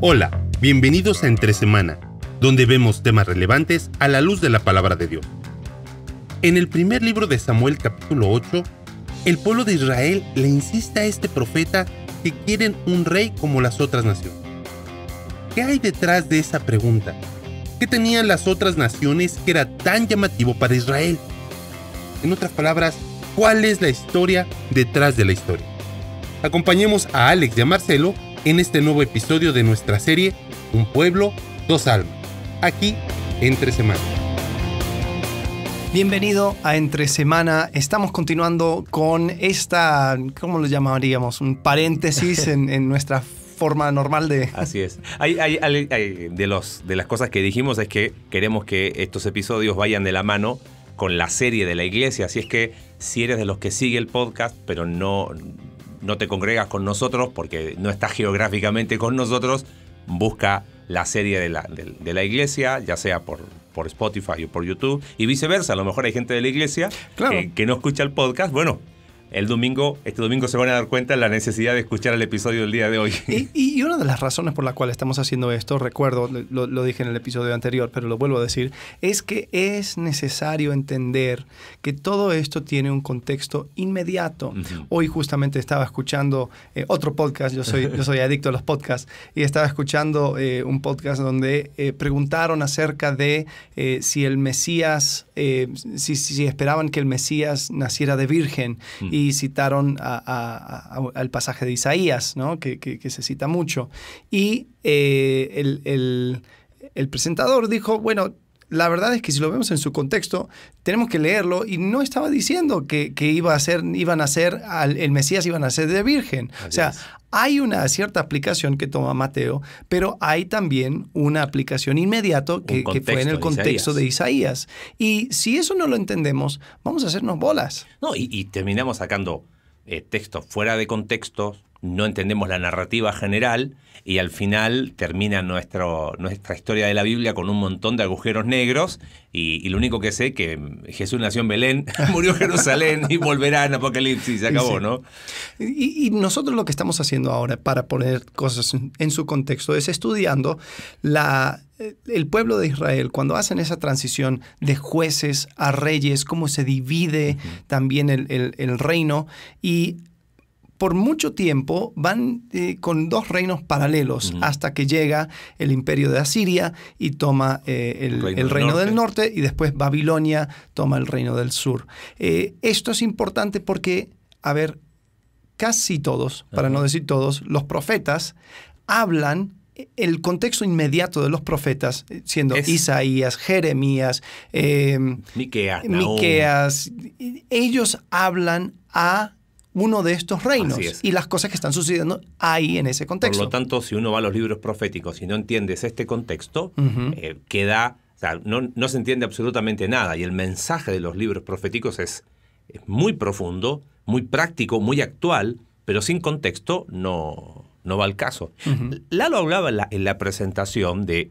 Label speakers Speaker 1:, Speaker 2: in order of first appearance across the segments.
Speaker 1: Hola, bienvenidos a Entre Semana, donde vemos temas relevantes a la luz de la palabra de Dios. En el primer libro de Samuel capítulo 8, el pueblo de Israel le insiste a este profeta que quieren un rey como las otras naciones. ¿Qué hay detrás de esa pregunta? ¿Qué tenían las otras naciones que era tan llamativo para Israel? En otras palabras, ¿cuál es la historia detrás de la historia? Acompañemos a Alex y a Marcelo en este nuevo episodio de nuestra serie Un pueblo, dos almas, aquí entre semana.
Speaker 2: Bienvenido a Entre Semana. Estamos continuando con esta, ¿cómo lo llamaríamos? Un paréntesis en, nuestra forma normal de... Así es.
Speaker 1: de, los, de las cosas que dijimos es que queremos que estos episodios vayan de la mano con la serie de la iglesia. Así es que si eres de los que sigue el podcast, pero no, no te congregas con nosotros porque no estás geográficamente con nosotros, busca la serie de la, de, la iglesia, ya sea por, por Spotify o por YouTube, y viceversa. A lo mejor hay gente de la iglesia que no escucha el podcast. Bueno, el domingo, este domingo se van a dar cuenta de la necesidad de escuchar el episodio del día de hoy.
Speaker 2: Y, una de las razones por las cuales estamos haciendo esto, recuerdo, lo, dije en el episodio anterior, pero lo vuelvo a decir, es que es necesario entender que todo esto tiene un contexto inmediato. Hoy justamente estaba escuchando eh, otro podcast, yo soy, yo soy adicto a los podcasts, y estaba escuchando eh, un podcast donde eh, preguntaron acerca de si el Mesías, si, esperaban que el Mesías naciera de virgen citaron al pasaje de Isaías, ¿no? que, se cita mucho. Y eh, el presentador dijo, bueno, la verdad es que si lo vemos en su contexto, tenemos que leerlo y no estaba diciendo que, que iba a ser, iban a ser, el Mesías iban a ser de virgen. o sea, hay una cierta aplicación que toma Mateo, pero hay también una aplicación inmediata que, fue en el contexto de Isaías. Y si eso no lo entendemos, vamos a hacernos bolas.
Speaker 1: No, y, terminamos sacando eh, textos fuera de contexto no entendemos la narrativa general y al final termina nuestra historia de la Biblia con un montón de agujeros negros y, lo único que sé es que Jesús nació en Belén, murió en Jerusalén y volverá en Apocalipsis, se acabó, ¿no?
Speaker 2: Y, nosotros lo que estamos haciendo ahora para poner cosas en su contexto es estudiando la, eh, el pueblo de Israel, cuando hacen esa transición de jueces a reyes, cómo se divide también el, el reino y por mucho tiempo van eh, con dos reinos paralelos hasta que llega el imperio de Asiria y toma eh, el, reino, del, norte. y después Babilonia toma el reino del sur. Eh, esto es importante porque, a ver, casi todos, para no decir todos, los profetas hablan el contexto inmediato de los profetas, siendo Isaías, Jeremías, eh, Miqueas, ellos hablan a uno de estos reinos y las cosas que están sucediendo ahí en ese contexto. Por lo
Speaker 1: tanto, si uno va a los libros proféticos y no entiendes este contexto, eh, queda, no, se entiende absolutamente nada y el mensaje de los libros proféticos es, muy profundo, muy práctico, muy actual, pero sin contexto no, no va al caso. Lalo hablaba en la, presentación de,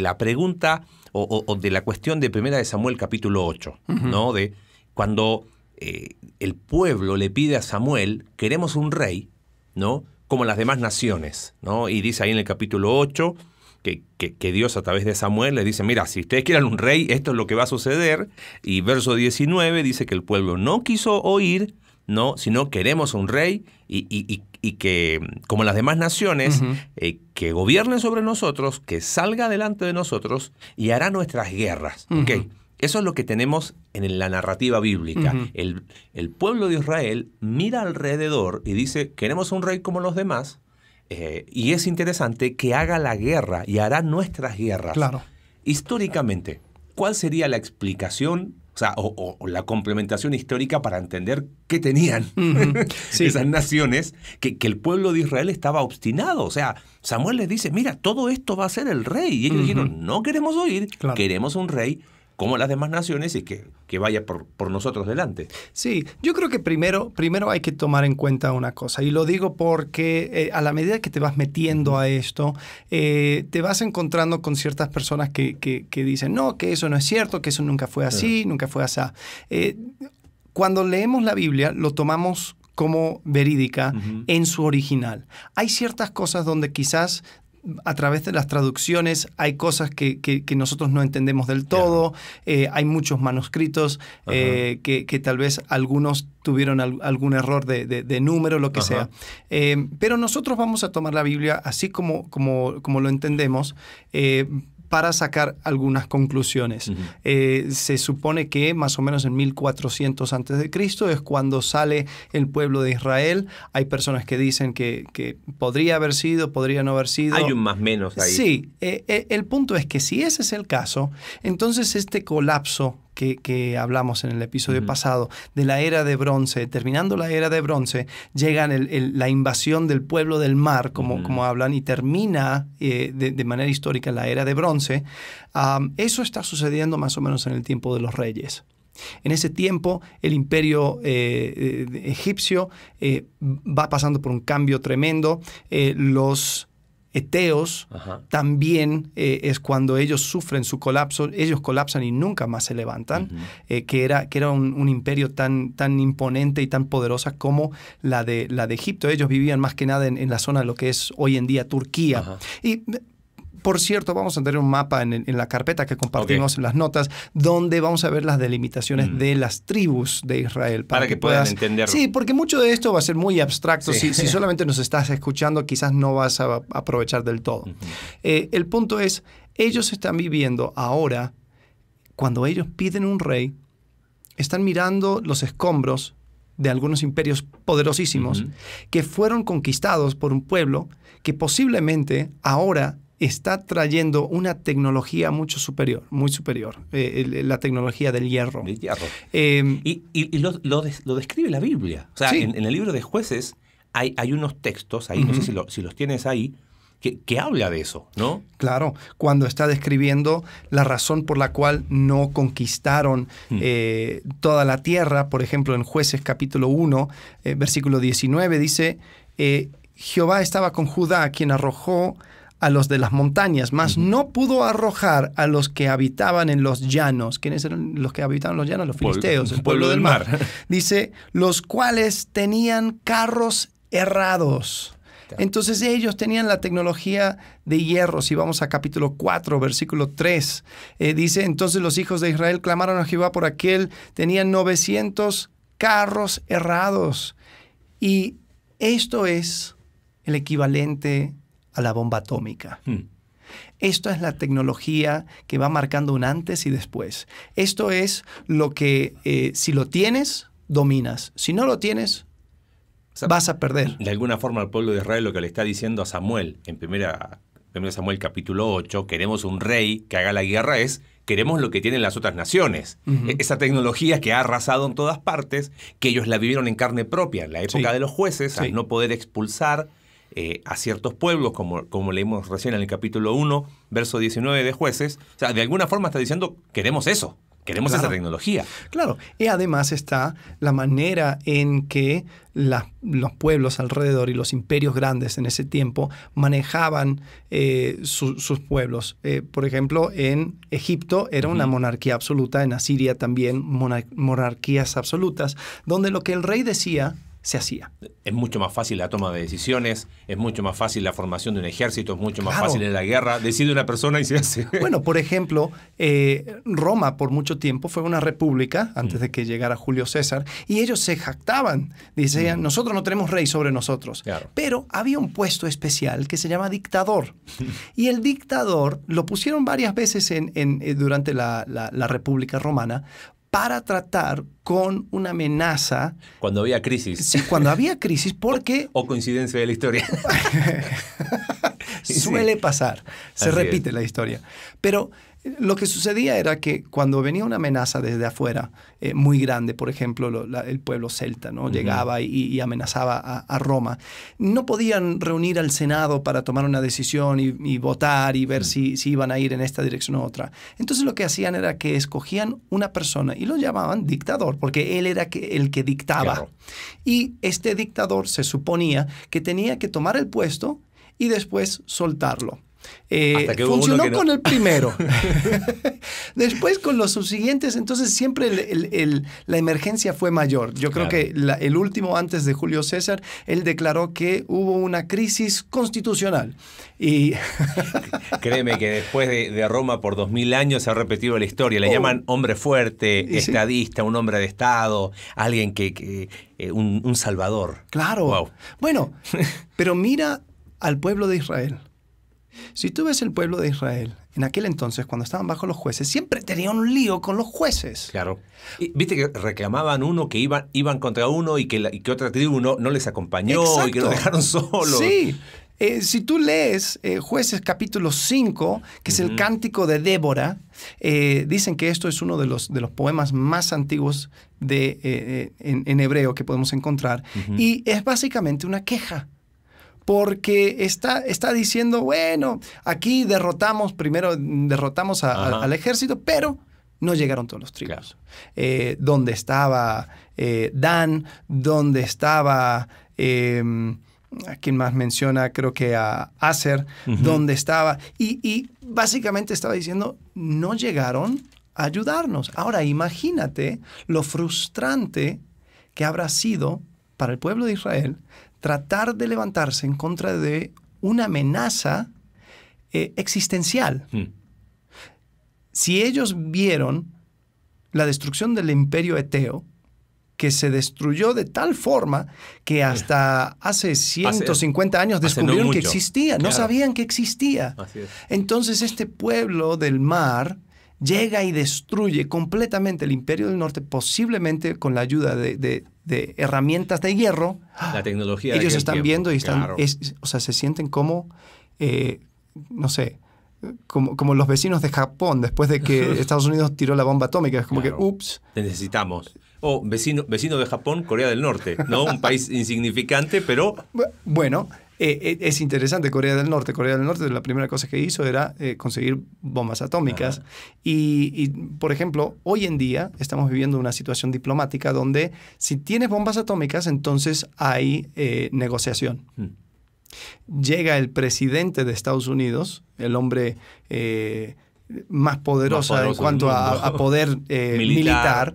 Speaker 1: la pregunta o, de la cuestión de primera de Samuel capítulo 8, ¿no? De cuando eh, el pueblo le pide a Samuel, queremos un rey, ¿no? Como las demás naciones, ¿no? Y dice ahí en el capítulo 8 que, que, Dios a través de Samuel le dice, mira, si ustedes quieren un rey, esto es lo que va a suceder. Y verso 19 dice que el pueblo no quiso oír, ¿no? Sino queremos un rey y, que, como las demás naciones, eh, que gobierne sobre nosotros, que salga delante de nosotros y hará nuestras guerras. ¿ok?, eso es lo que tenemos en la narrativa bíblica. el, pueblo de Israel mira alrededor y dice, queremos un rey como los demás, eh, y es interesante que haga la guerra y hará nuestras guerras. Históricamente, ¿cuál sería la explicación o la complementación histórica para entender qué tenían esas naciones, que, el pueblo de Israel estaba obstinado. O sea, Samuel les dice, mira, todo esto va a ser el rey. Y ellos dijeron, no queremos oír, queremos un rey como las demás naciones y que, vaya por,
Speaker 2: nosotros delante. Sí, yo creo que primero, primero hay que tomar en cuenta una cosa, y lo digo porque eh, a la medida que te vas metiendo a esto, eh, te vas encontrando con ciertas personas que, dicen, no, que eso no es cierto, que eso nunca fue así, nunca fue así. Eh, cuando leemos la Biblia, lo tomamos como verídica en su original. Hay ciertas cosas donde quizás a través de las traducciones hay cosas que, nosotros no entendemos del todo, eh, hay muchos manuscritos eh, que, tal vez algunos tuvieron algún error de, número, lo que sea. Eh, pero nosotros vamos a tomar la Biblia así como, como, como lo entendemos, para sacar algunas conclusiones. Eh, se supone que más o menos en 1400 antes de Cristo es cuando sale el pueblo de Israel. Hay personas que dicen que, podría haber sido, podría no haber sido. Hay un más menos ahí. Sí, eh, eh, el punto es que si ese es el caso, entonces este colapso que, hablamos en el episodio pasado, de la era de bronce, terminando la era de bronce, llega la invasión del pueblo del mar, como, como hablan, y termina eh, de, manera histórica la era de bronce. eso está sucediendo más o menos en el tiempo de los reyes. En ese tiempo, el imperio eh, eh, egipcio va pasando por un cambio tremendo. los eteos, también eh, es cuando ellos sufren su colapso, ellos colapsan y nunca más se levantan, eh, que era, que era un, imperio tan, tan imponente y tan poderosa como la de, la de Egipto. Ellos vivían más que nada en, la zona de lo que es hoy en día Turquía. Por cierto, vamos a tener un mapa en, la carpeta que compartimos en las notas, donde vamos a ver las delimitaciones mm. de las tribus de Israel. Para, que, puedan puedas... entenderlo. Sí, porque mucho de esto va a ser muy abstracto. Si, solamente nos estás escuchando, quizás no vas a aprovechar del todo. Eh, el punto es, ellos están viviendo ahora, cuando ellos piden un rey, están mirando los escombros de algunos imperios poderosísimos que fueron conquistados por un pueblo que posiblemente ahora está trayendo una tecnología mucho superior, muy superior, eh, la tecnología del hierro. Em, y, lo, describe la
Speaker 1: Biblia. O sea, en, el libro de jueces hay, hay unos textos, ahí, no sé si, los tienes ahí, que, habla de eso, ¿no?
Speaker 2: Claro, cuando está describiendo la razón por la cual no conquistaron mm. eh, toda la tierra, por ejemplo, en jueces capítulo 1, eh, versículo 19, dice, Jehová estaba con Judá, quien arrojó a los de las montañas, mas no pudo arrojar a los que habitaban en los llanos. ¿Quiénes eran los que habitaban los llanos? Los filisteos, el pueblo, del mar. Dice, los cuales tenían carros errados. Entonces ellos tenían la tecnología de hierro. Si vamos a capítulo 4, versículo 3, eh, dice, entonces los hijos de Israel clamaron a Jehová por aquel, tenían 900 carros errados. Y esto es el equivalente a la bomba atómica. Hmm. Esto es la tecnología que va marcando un antes y después. Esto es lo que eh, si lo tienes, dominas. Si no lo tienes, vas a
Speaker 1: perder. De alguna forma al pueblo de Israel lo que le está diciendo a Samuel en 1 Samuel capítulo 8, queremos un rey que haga la guerra es queremos lo que tienen las otras naciones. E-, esa tecnología que ha arrasado en todas partes, que ellos la vivieron en carne propia en la época de los jueces, al no poder expulsar eh, a ciertos pueblos, como, como leímos recién en el capítulo 1, verso 19 de jueces, o sea, de alguna forma está diciendo, queremos eso, queremos esa tecnología.
Speaker 2: Claro, y además está la manera en que los pueblos alrededor y los imperios grandes en ese tiempo manejaban eh, sus pueblos. Eh, por ejemplo, en Egipto era una monarquía absoluta, en Asiria también monarquías absolutas, donde lo que el rey decía se hacía. Es mucho
Speaker 1: más fácil la toma de decisiones, es mucho más fácil la formación de un ejército, es mucho más fácil en la guerra. Decide
Speaker 2: una persona y se hace. Bueno, por ejemplo, eh, Roma por mucho tiempo fue una república antes de mm. que llegara Julio César y ellos se jactaban. Decían, mm. nosotros no tenemos rey sobre nosotros. Pero había un puesto especial que se llama dictador. y el dictador lo pusieron varias veces eh, durante la República Romana para tratar con una amenaza.
Speaker 1: Cuando había crisis.
Speaker 2: cuando había crisis,
Speaker 1: porque... O, coincidencia de la historia.
Speaker 2: suele pasar, se repite la historia. Pero lo que sucedía era que cuando venía una amenaza desde afuera, eh, muy grande, por ejemplo, el pueblo celta, ¿no? Llegaba y, amenazaba a, Roma. No podían reunir al Senado para tomar una decisión y, votar y ver si, iban a ir en esta dirección o otra. Entonces lo que hacían era que escogían una persona y lo llamaban dictador, porque él era el que dictaba. Y este dictador se suponía que tenía que tomar el puesto y después soltarlo. Eh, funcionó con el primero. Después con los subsiguientes, entonces siempre la emergencia fue mayor. Yo creo que el último, antes de Julio César, él declaró que hubo una crisis constitucional. Y
Speaker 1: Créeme que después de, Roma por dos mil años se ha repetido la historia. Le oh. llaman hombre fuerte, estadista, un hombre de Estado, alguien que... Eh, un, salvador. Claro.
Speaker 2: Bueno, pero mira al pueblo de Israel si tú ves el pueblo de Israel, en aquel entonces, cuando estaban bajo los jueces, siempre tenían un lío con los jueces. Claro.
Speaker 1: Viste que reclamaban uno, que iban, contra uno y que, otra tribu no, les acompañó y que lo dejaron solo. Sí.
Speaker 2: Eh, si tú lees eh, Jueces capítulo 5, que es el cántico de Débora, eh, dicen que esto es uno de los, de los poemas más antiguos en, hebreo que podemos encontrar. Y es básicamente una queja porque está, está diciendo, bueno, aquí derrotamos, primero derrotamos al ejército, pero no llegaron todos los tribus. donde estaba Dan, donde estaba, eh, em, a quien más menciona, creo que a Acer, donde estaba, y básicamente estaba diciendo, no llegaron a ayudarnos. Ahora imagínate lo frustrante que habrá sido para el pueblo de Israel tratar de levantarse en contra de una amenaza eh, existencial. Hmm. Si ellos vieron la destrucción del imperio eteo, que se destruyó de tal forma que hmm. hasta hace 150 años descubrieron que existía, no sabían que existía. Entonces este pueblo del mar llega y destruye completamente el imperio del norte, posiblemente con la ayuda de de herramientas de hierro,
Speaker 1: la tecnología ellos están viendo y están,
Speaker 2: o sea, se sienten como, eh, no sé, como, como, los vecinos de Japón después de que Estados Unidos tiró la bomba atómica. Es como que, ups.
Speaker 1: necesitamos. O vecino, vecino de Japón, Corea del Norte, ¿no? Un país insignificante, pero...
Speaker 2: Bueno, eh, eh, es interesante, Corea del Norte. Corea del Norte la primera cosa que hizo era eh, conseguir bombas atómicas. Ah. Y, por ejemplo, hoy en día estamos viviendo una situación diplomática donde si tienes bombas atómicas, entonces hay negociación. Hmm. Llega el presidente de Estados Unidos, el hombre más poderoso, en cuanto a, poder militar,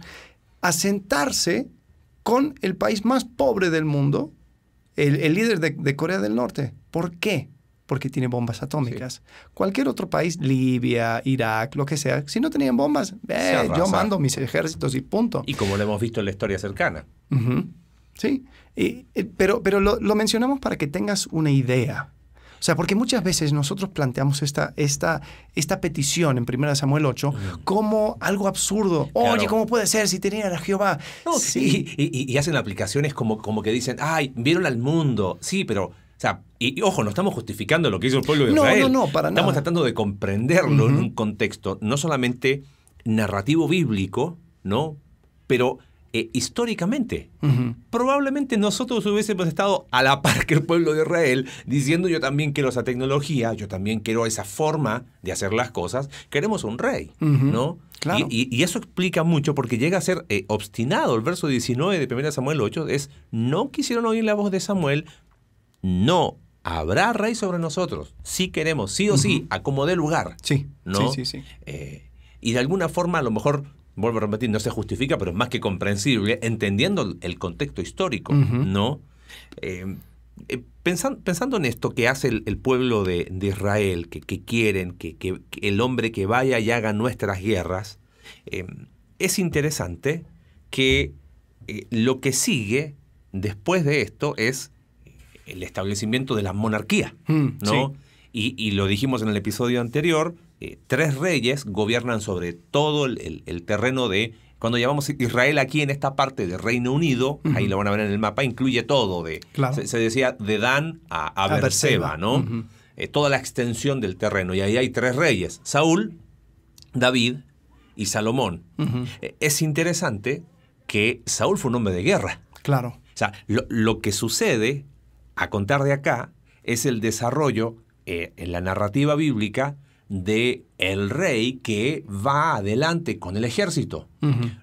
Speaker 2: a sentarse con el país más pobre del mundo el, líder de, Corea del Norte. ¿Por qué? Porque tiene bombas atómicas. Cualquier otro país, Libia, Irak, lo que sea, si no tenían bombas, eh, yo mando mis ejércitos y punto. Y como lo hemos visto en la historia cercana. Sí, pero, pero lo, lo mencionamos para que tengas una idea. O sea, porque muchas veces nosotros planteamos esta, esta, esta petición en 1 Samuel 8 como algo absurdo. Oye, ¿cómo puede ser
Speaker 1: si tenían a Jehová? sí. Y, hacen aplicaciones como, como que dicen, ay, vieron al mundo. Sí, pero o sea, y, ojo, no estamos justificando lo que hizo el pueblo de Israel. No, no, para nada. Estamos tratando de comprenderlo en un contexto no solamente narrativo bíblico, ¿no? Pero eh, históricamente. Probablemente nosotros hubiésemos estado a la par que el pueblo de Israel diciendo yo también quiero esa tecnología, yo también quiero esa forma de hacer las cosas, queremos un rey, ¿no? Y, eso explica mucho porque llega a ser eh, obstinado. El verso 19 de 1 Samuel 8 es, no quisieron oír la voz de Samuel, no habrá rey sobre nosotros. Si queremos, sí o sí, acomode el
Speaker 2: lugar. Sí, ¿no? sí, sí. sí.
Speaker 1: Eh, y de alguna forma a lo mejor vuelvo a repetir, no se justifica, pero es más que comprensible, entendiendo el contexto histórico, ¿no? Eh, eh, pensando, en esto que hace el, pueblo de, Israel, que, quieren que, el hombre que vaya y haga nuestras guerras, eh, es interesante que lo que sigue después de esto es el establecimiento de la monarquía,
Speaker 2: mm, ¿no?
Speaker 1: y, lo dijimos en el episodio anterior, eh, tres reyes gobiernan sobre todo el, terreno de... Cuando llamamos Israel aquí en esta parte del Reino Unido, ahí lo van a ver en el mapa, incluye todo, de, se, decía de Dan a, a, ¿no? Eh, toda la extensión del terreno. Y ahí hay tres reyes, Saúl, David y Salomón. Eh, es interesante que Saúl fue un hombre de guerra. Claro. O sea, lo, lo que sucede a contar de acá es el desarrollo eh, en la narrativa bíblica de el rey que va adelante con el ejército.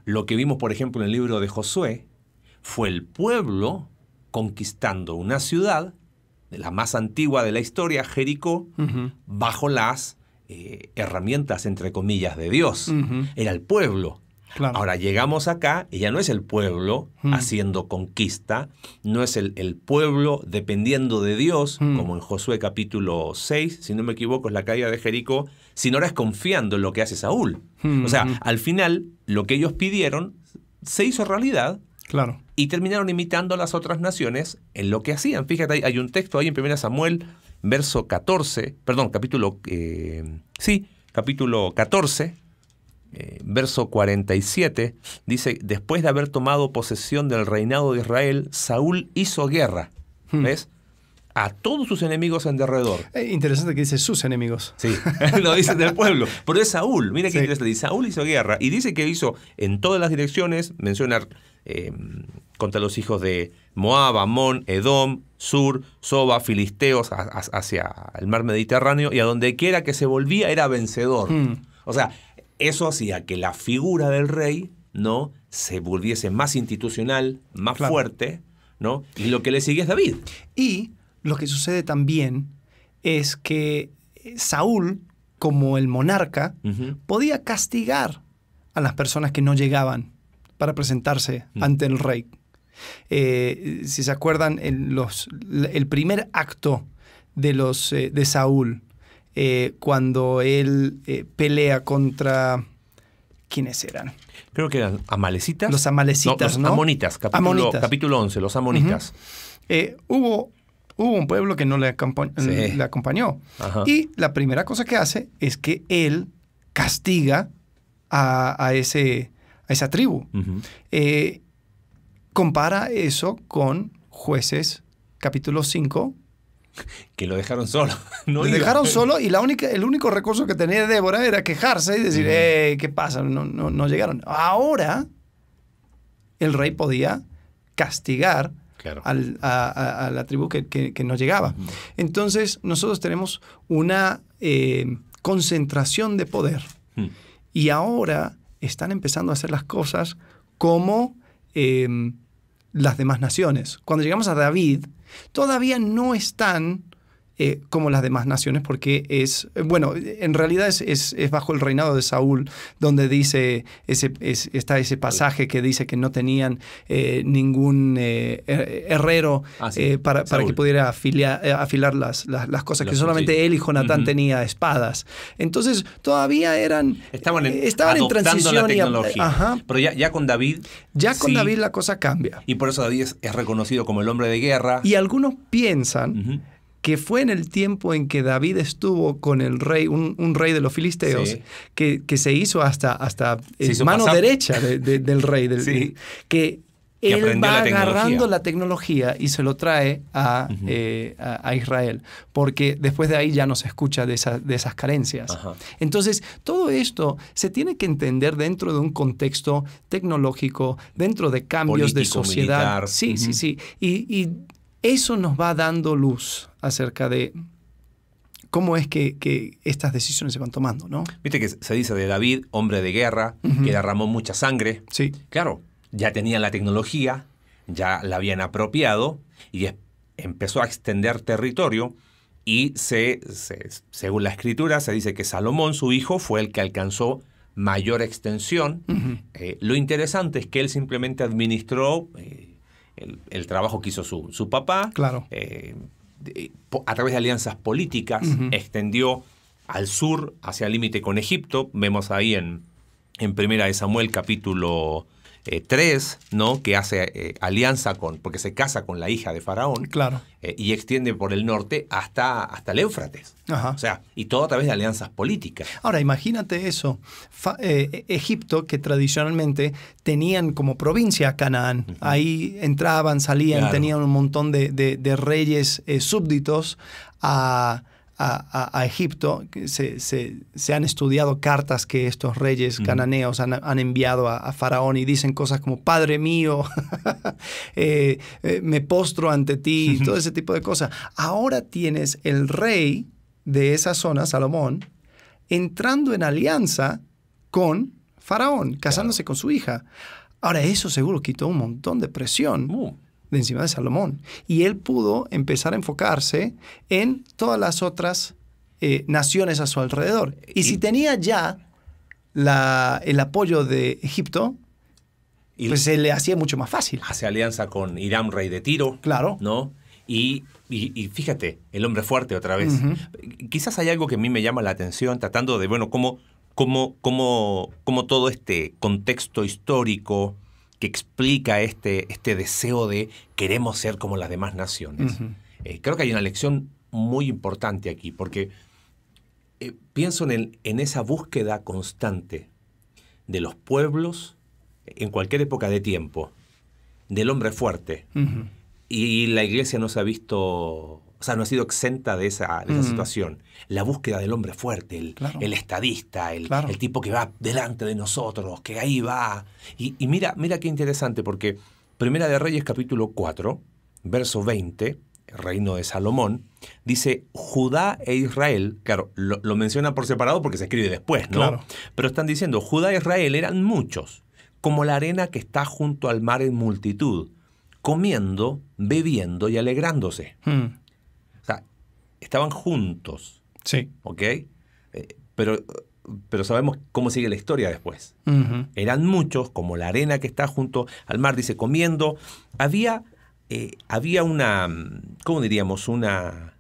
Speaker 1: Lo que vimos, por ejemplo, en el libro de Josué, fue el pueblo conquistando una ciudad, de la más antigua de la historia, Jericó, bajo las eh, herramientas, entre comillas, de Dios. Era el pueblo. Ahora llegamos acá y ya no es el pueblo hmm. haciendo conquista, no es el, pueblo dependiendo de Dios, hmm. como en Josué capítulo 6, si no me equivoco, es la caída de Jericó, sino ahora es confiando en lo que hace Saúl. Hmm, o sea, al final lo que ellos pidieron se hizo realidad. Y terminaron imitando a las otras naciones en lo que hacían. Fíjate, hay, un texto ahí en 1 Samuel, verso 14, perdón, capítulo, eh, sí, capítulo 14, eh, verso 47, dice, después de haber tomado posesión del reinado de Israel, Saúl hizo guerra, hmm. ¿ves? A todos sus enemigos en derredor. Eh,
Speaker 2: interesante que dice sus enemigos. Sí,
Speaker 1: Lo dice del pueblo. Pero es Saúl, mira qué interesante. Saúl hizo guerra y dice que hizo en todas las direcciones, Mencionar eh, contra los hijos de Moab, Amón, Edom, Sur, Soba, Filisteos, hacia el mar Mediterráneo, y a donde quiera que se volvía era vencedor. Hmm. O sea, eso hacía que la figura del rey ¿no? se volviese más institucional, más fuerte, ¿no? y lo que le sigue es David.
Speaker 2: Y lo que sucede también es que eh, Saúl, como el monarca, podía castigar a las personas que no llegaban para presentarse mm. ante el rey. Eh, si se acuerdan, el, los, el primer acto de, los, eh, de Saúl eh, cuando él eh, pelea contra... ¿Quiénes eran?
Speaker 1: Creo que eran amalecitas.
Speaker 2: Los amalecitas, no, los amonitas, capítulo, 11, los amonitas. Eh, hubo hubo un pueblo que no le, acompañó. Y la primera cosa que hace es que él castiga a, ese, a esa tribu. compara eso con jueces capítulo 5,
Speaker 1: que lo dejaron solo.
Speaker 2: lo dejaron solo y la única, el único recurso que tenía Débora era quejarse y decir, ¿qué pasa? No, no, llegaron. Ahora el rey podía castigar al, a, la tribu que, no llegaba. Entonces nosotros tenemos una eh, concentración de poder y ahora están empezando a hacer las cosas como em, las demás naciones. Cuando llegamos a David, todavía no están eh, como las demás naciones, porque es, bueno, en realidad es, bajo el reinado de Saúl, donde dice, ese, está ese pasaje que dice que no tenían eh, ningún eh, herrero ah, para, que pudiera afilar las, las, cosas, que solamente él y Jonatán Tenían tenía espadas. Entonces, todavía eran... Estaban en, estaban transición. La
Speaker 1: Pero ya, ya, con David... Ya con David la cosa cambia. Y por eso David es, reconocido como el hombre de guerra. Y
Speaker 2: algunos piensan que fue en el tiempo en que David estuvo con el rey, un, rey de los filisteos, que, se hizo hasta, hasta mano derecha del rey, del, que él va agarrando la tecnología y se lo trae eh, a, Israel, porque después de ahí ya no se escucha de, esas carencias. Entonces, todo esto se tiene que entender dentro de un contexto tecnológico, dentro de cambios de sociedad. Sí, sí, sí, y, y eso nos va dando luz acerca de cómo es que, estas decisiones se van tomando, ¿no?
Speaker 1: Viste que se dice de David, hombre de guerra, que derramó mucha sangre. Sí. Claro, ya tenían la tecnología, ya la habían apropiado y empezó a extender territorio. Y según la escritura se dice que Salomón, su hijo, fue el que alcanzó mayor extensión. Eh, lo interesante es que él simplemente administró eh, el, trabajo que hizo su, papá. Claro. Eh, a través de alianzas políticas, extendió al sur, hacia el límite con Egipto. Vemos ahí en, en Primera de Samuel, capítulo eh, tres, ¿no? que hace eh, alianza con, porque se casa con la hija de Faraón, claro. Eh, y extiende por el norte hasta, hasta el Éufrates. O sea, y todo a través de alianzas políticas. Ahora,
Speaker 2: imagínate eso. Egipto, que tradicionalmente tenían como provincia Canaán, ahí entraban, salían, tenían un montón de, de reyes súbditos a a, Egipto, se, se, han estudiado cartas que estos reyes cananeos han, enviado a, Faraón y dicen cosas como, Padre mío, eh, eh, me postro ante ti, todo ese tipo de cosas. Ahora tienes el rey de esa zona, Salomón, entrando en alianza con Faraón, casándose con su hija. Ahora, eso seguro quitó un montón de presión. Uh de encima de Salomón. Y él pudo empezar a enfocarse en todas las otras eh, naciones a su alrededor. Y, si tenía ya la, el apoyo de Egipto,
Speaker 1: pues se le hacía mucho más fácil. Hace alianza con Irán, rey de Tiro. Claro. ¿No? Y, y, fíjate, el hombre fuerte otra vez. Quizás hay algo que a mí me llama la atención, tratando de, bueno, cómo, cómo, cómo, cómo todo este contexto histórico que explica este, este deseo de queremos ser como las demás naciones. Eh, creo que hay una lección muy importante aquí, porque eh, pienso en, el, en esa búsqueda constante de los pueblos en cualquier época de tiempo, del hombre fuerte. Y la iglesia nos ha visto o sea, no ha sido exenta de esa, mm. situación. La búsqueda del hombre fuerte, el, estadista, el, tipo que va delante de nosotros, que ahí va. Y, mira, mira qué interesante, porque Primera de Reyes capítulo 4, verso 20, reino de Salomón, dice Judá e Israel, claro, lo, mencionan menciona por separado porque se escribe después, ¿no? Pero están diciendo, Judá e Israel eran muchos, como la arena que está junto al mar en multitud, comiendo, bebiendo y alegrándose. Mm estaban juntos. Sí. ¿Ok? Eh, pero, pero sabemos cómo sigue la historia después. Eran muchos, como la arena que está junto al mar, dice, comiendo. Había, eh, había una, ¿cómo diríamos? Una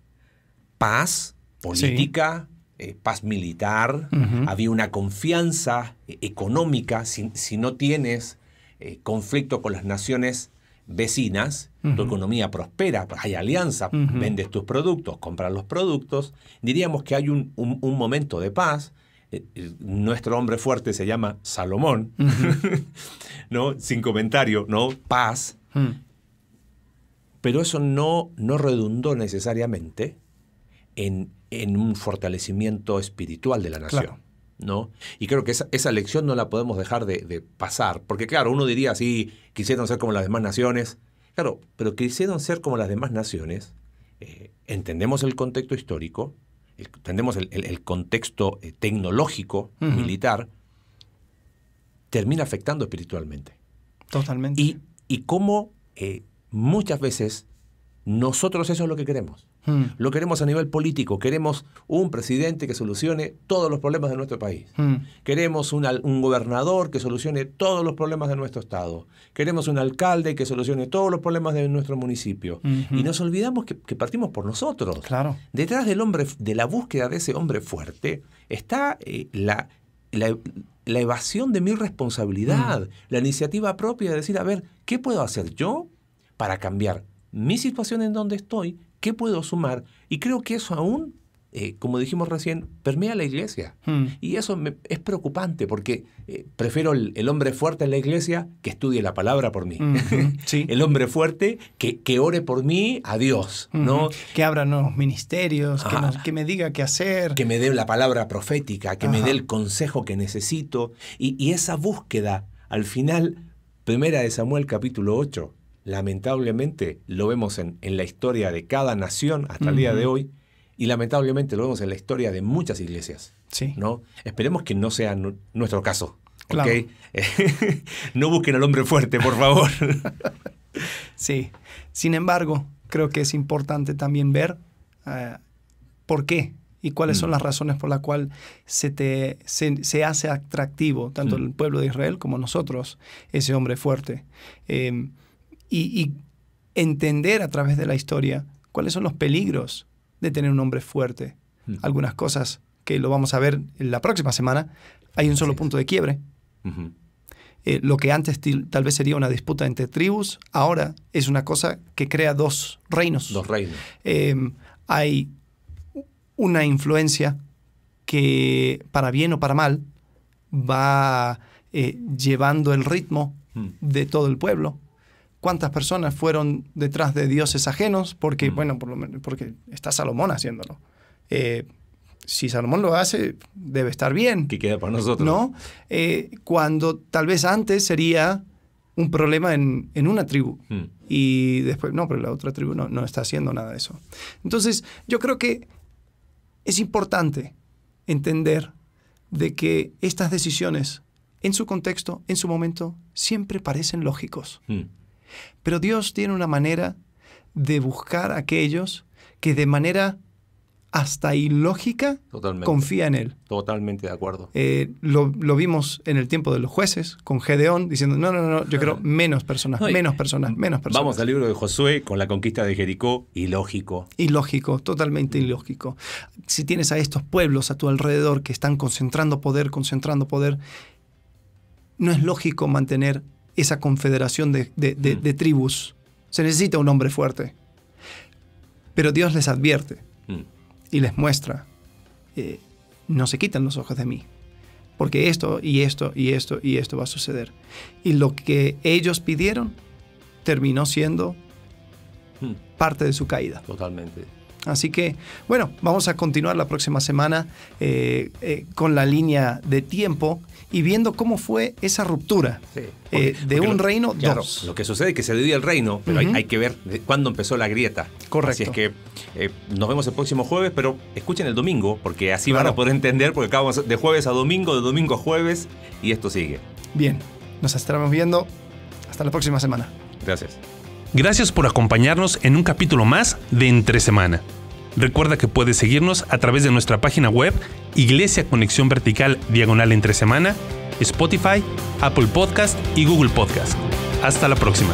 Speaker 1: paz política. Eh, paz militar, había una confianza económica, si, no tienes conflicto con las naciones vecinas, tu economía prospera, hay alianza, vendes tus productos, compras los productos, diríamos que hay un, momento de paz. Eh, eh, nuestro hombre fuerte se llama Salomón, ¿no? Sin comentario, ¿no? Paz. Pero eso no, no redundó necesariamente en, en, un fortalecimiento espiritual de la nación. ¿no? Y creo que esa, lección no la podemos dejar de, pasar, porque claro, uno diría así, quisieron ser como las demás naciones, claro, pero quisieron ser como las demás naciones, eh, entendemos el contexto histórico, entendemos el, contexto eh, tecnológico, militar, termina afectando espiritualmente. Totalmente. Y, y cómo eh, muchas veces nosotros eso es lo que queremos. Hmm. Lo queremos a nivel político. Queremos un presidente que solucione todos los problemas de nuestro país. Hmm. Queremos un, gobernador que solucione todos los problemas de nuestro estado. Queremos un alcalde que solucione todos los problemas de nuestro municipio. Hmm. Y nos olvidamos que, partimos por nosotros. Detrás del hombre, de la búsqueda de ese hombre fuerte, está eh, la, evasión de mi responsabilidad, la iniciativa propia de decir, a ver, ¿qué puedo hacer yo para cambiar mi situación en donde estoy ¿Qué puedo sumar? Y creo que eso aún, eh, como dijimos recién, permea la iglesia. Hmm. Y eso me, es preocupante porque eh, prefiero el, hombre fuerte en la iglesia que estudie la palabra por mí. Hmm. sí. el hombre fuerte que, ore por mí a Dios. Hmm. ¿no?
Speaker 2: Que abra nuevos ministerios,
Speaker 1: ah. que, me diga qué hacer. Que me dé la palabra profética, que me dé el consejo que necesito. Y, y esa búsqueda, al final, primera de Samuel capítulo 8 lamentablemente lo vemos en, la historia de cada nación hasta el día de hoy y lamentablemente lo vemos en la historia de muchas iglesias. Sí. ¿no? Esperemos que no sea nuestro caso. no busquen al hombre fuerte, por favor.
Speaker 2: sí. Sin embargo, creo que es importante también ver eh, por qué y cuáles son mm. las razones por las cuales se, te, se, hace atractivo tanto mm. el pueblo de Israel como nosotros ese hombre fuerte. Eh, y, entender a través de la historia cuáles son los peligros de tener un hombre fuerte. Algunas cosas que lo vamos a ver en la próxima semana, hay un solo punto de quiebre. Eh, lo que antes tal vez sería una disputa entre tribus, ahora es una cosa que crea dos reinos. Em, hay una influencia que, para bien o para mal, va eh, llevando el ritmo de todo el pueblo cuántas personas fueron detrás de dioses ajenos, porque, mm. bueno, por lo porque está Salomón haciéndolo. Eh, si Salomón lo hace, debe estar bien. Que queda para nosotros. ¿No? Eh, cuando tal vez antes sería un problema en, en una tribu. Mm. Y después, no, pero la otra tribu no, está haciendo nada de eso. Entonces, yo creo que es importante entender de que estas decisiones, en su contexto, en su momento, siempre parecen lógicos. Mm. Pero Dios tiene una manera de buscar a aquellos que de manera hasta ilógica confía en él.
Speaker 1: Totalmente de acuerdo.
Speaker 2: Eh, lo, vimos en el tiempo de los jueces con Gedeón diciendo, no, no, no, yo creo menos personas, menos personas, menos personas. Vamos al
Speaker 1: libro de Josué con la conquista de Jericó, ilógico.
Speaker 2: Ilógico, totalmente ilógico. Si tienes a estos pueblos a tu alrededor que están concentrando poder, concentrando poder, no es lógico mantener esa confederación mm. de, tribus. Se necesita un hombre fuerte. Pero Dios les advierte mm. y les muestra, eh, no se quitan los ojos de mí, porque esto y esto y esto y esto va a suceder. Y lo que ellos pidieron terminó siendo mm. parte de su caída. Totalmente. Así que, bueno, vamos a continuar la próxima semana eh, eh, con la línea de tiempo y viendo cómo fue esa ruptura eh, de un reino claro,
Speaker 1: Lo que sucede es que se divide el reino, pero hay, que ver cuándo empezó la grieta. Correcto. Así es que nos vemos el próximo jueves, pero escuchen el domingo, porque así van a poder entender, porque acabamos de jueves a domingo, de domingo a jueves, y esto sigue.
Speaker 2: Bien, nos estaremos viendo. Hasta la próxima semana.
Speaker 1: Gracias. Gracias por acompañarnos en un capítulo más de Entre Semana. Recuerda que puedes seguirnos a través de nuestra página web Iglesia Conexión Vertical Diagonal Entre Semana, Spotify, Apple Podcast y Google Podcast. Hasta la próxima.